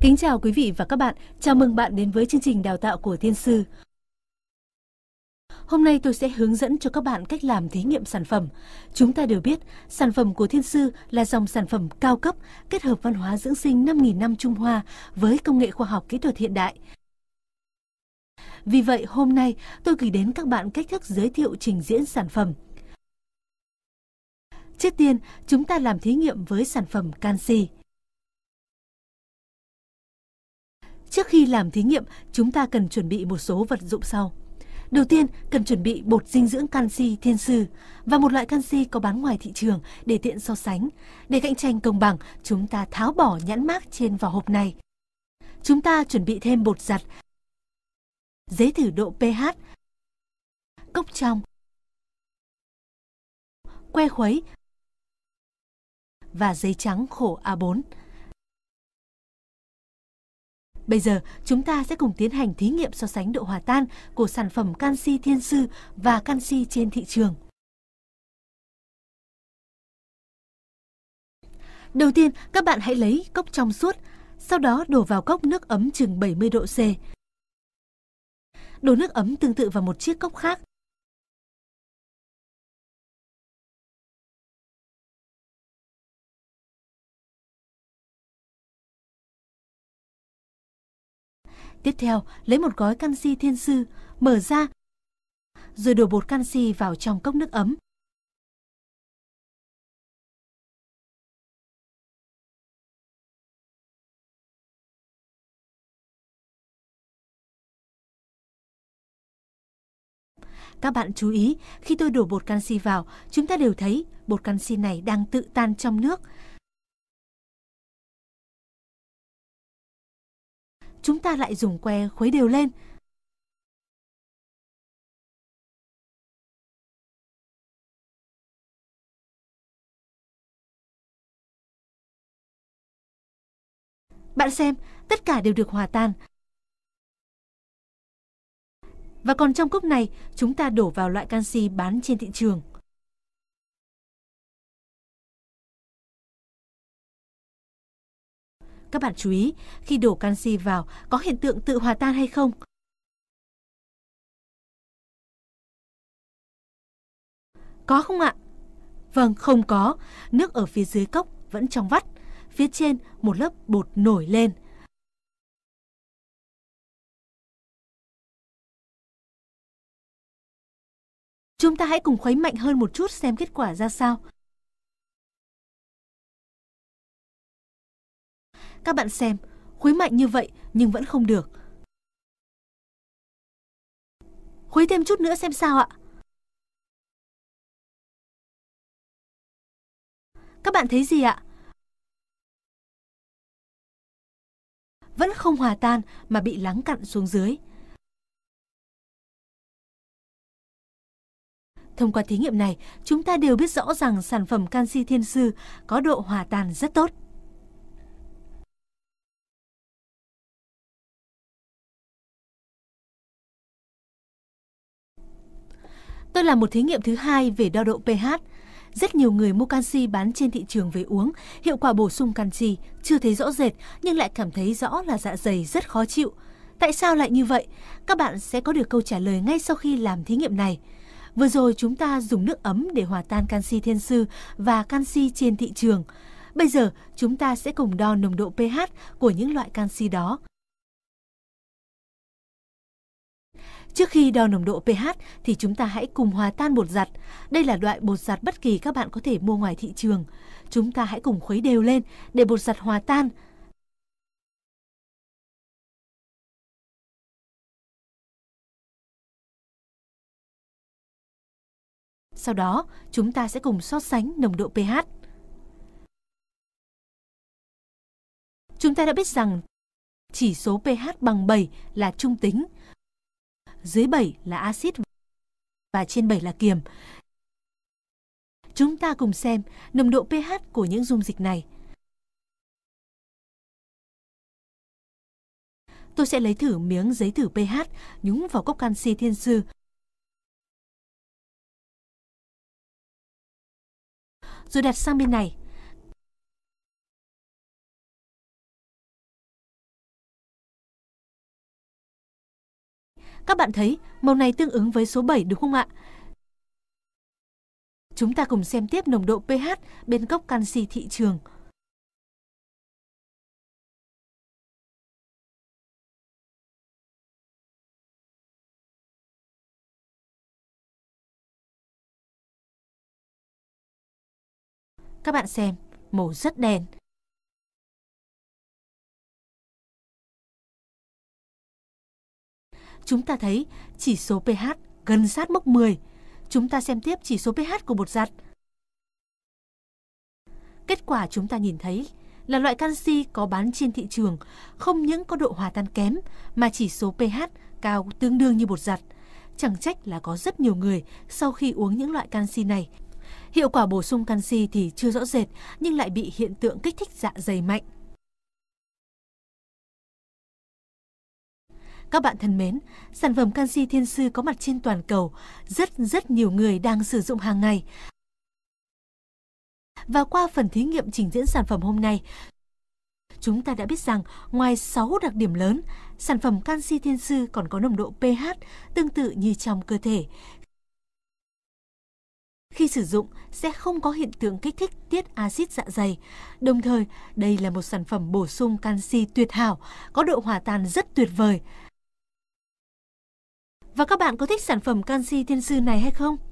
Kính chào quý vị và các bạn, chào mừng bạn đến với chương trình đào tạo của Thiên Sư. Hôm nay tôi sẽ hướng dẫn cho các bạn cách làm thí nghiệm sản phẩm. Chúng ta đều biết, sản phẩm của Thiên Sư là dòng sản phẩm cao cấp, kết hợp văn hóa dưỡng sinh 5.000 năm Trung Hoa với công nghệ khoa học kỹ thuật hiện đại. Vì vậy, hôm nay tôi gửi đến các bạn cách thức giới thiệu trình diễn sản phẩm. Trước tiên, chúng ta làm thí nghiệm với sản phẩm canxi. Si. Trước khi làm thí nghiệm, chúng ta cần chuẩn bị một số vật dụng sau. Đầu tiên, cần chuẩn bị bột dinh dưỡng canxi thiên sư và một loại canxi có bán ngoài thị trường để tiện so sánh. Để cạnh tranh công bằng, chúng ta tháo bỏ nhãn mác trên vỏ hộp này. Chúng ta chuẩn bị thêm bột giặt, giấy thử độ pH, cốc trong, que khuấy và giấy trắng khổ A4. Bây giờ, chúng ta sẽ cùng tiến hành thí nghiệm so sánh độ hòa tan của sản phẩm canxi thiên sư và canxi trên thị trường. Đầu tiên, các bạn hãy lấy cốc trong suốt, sau đó đổ vào cốc nước ấm chừng 70 độ C. Đổ nước ấm tương tự vào một chiếc cốc khác. Tiếp theo, lấy một gói canxi thiên sư, mở ra, rồi đổ bột canxi vào trong cốc nước ấm. Các bạn chú ý, khi tôi đổ bột canxi vào, chúng ta đều thấy bột canxi này đang tự tan trong nước. chúng ta lại dùng que khuấy đều lên. Bạn xem, tất cả đều được hòa tan. Và còn trong cốc này, chúng ta đổ vào loại canxi bán trên thị trường. Các bạn chú ý, khi đổ canxi vào, có hiện tượng tự hòa tan hay không? Có không ạ? Vâng, không có. Nước ở phía dưới cốc vẫn trong vắt. Phía trên một lớp bột nổi lên. Chúng ta hãy cùng khuấy mạnh hơn một chút xem kết quả ra sao. Các bạn xem, khuấy mạnh như vậy nhưng vẫn không được. Khuấy thêm chút nữa xem sao ạ. Các bạn thấy gì ạ? Vẫn không hòa tan mà bị lắng cặn xuống dưới. Thông qua thí nghiệm này, chúng ta đều biết rõ rằng sản phẩm canxi thiên sư có độ hòa tan rất tốt. Tôi làm một thí nghiệm thứ hai về đo độ pH. Rất nhiều người mua canxi bán trên thị trường về uống, hiệu quả bổ sung canxi chưa thấy rõ rệt nhưng lại cảm thấy rõ là dạ dày rất khó chịu. Tại sao lại như vậy? Các bạn sẽ có được câu trả lời ngay sau khi làm thí nghiệm này. Vừa rồi chúng ta dùng nước ấm để hòa tan canxi thiên sư và canxi trên thị trường. Bây giờ chúng ta sẽ cùng đo nồng độ pH của những loại canxi đó. Trước khi đo nồng độ pH thì chúng ta hãy cùng hòa tan bột giặt. Đây là loại bột giặt bất kỳ các bạn có thể mua ngoài thị trường. Chúng ta hãy cùng khuấy đều lên để bột giặt hòa tan. Sau đó, chúng ta sẽ cùng so sánh nồng độ pH. Chúng ta đã biết rằng chỉ số pH bằng 7 là trung tính, dưới 7 là axit và trên 7 là kiềm. Chúng ta cùng xem nồng độ pH của những dung dịch này. Tôi sẽ lấy thử miếng giấy thử pH nhúng vào cốc canxi thiên sư. Rồi đặt sang bên này. Các bạn thấy, màu này tương ứng với số 7 đúng không ạ? Chúng ta cùng xem tiếp nồng độ pH bên cốc canxi thị trường. Các bạn xem, màu rất đen, chúng ta thấy chỉ số pH gần sát mốc 10. Chúng ta xem tiếp chỉ số pH của bột giặt. Kết quả chúng ta nhìn thấy là loại canxi có bán trên thị trường không những có độ hòa tan kém mà chỉ số pH cao tương đương như bột giặt. Chẳng trách là có rất nhiều người sau khi uống những loại canxi này. Hiệu quả bổ sung canxi thì chưa rõ rệt nhưng lại bị hiện tượng kích thích dạ dày mạnh. Các bạn thân mến, sản phẩm canxi thiên sư có mặt trên toàn cầu, rất rất nhiều người đang sử dụng hàng ngày. Và qua phần thí nghiệm trình diễn sản phẩm hôm nay, chúng ta đã biết rằng ngoài 6 đặc điểm lớn, sản phẩm canxi thiên sư còn có nồng độ pH tương tự như trong cơ thể. Khi sử dụng sẽ không có hiện tượng kích thích tiết axit dạ dày. Đồng thời, đây là một sản phẩm bổ sung canxi tuyệt hảo, có độ hòa tan rất tuyệt vời. Và các bạn có thích sản phẩm canxi thiên sư này hay không?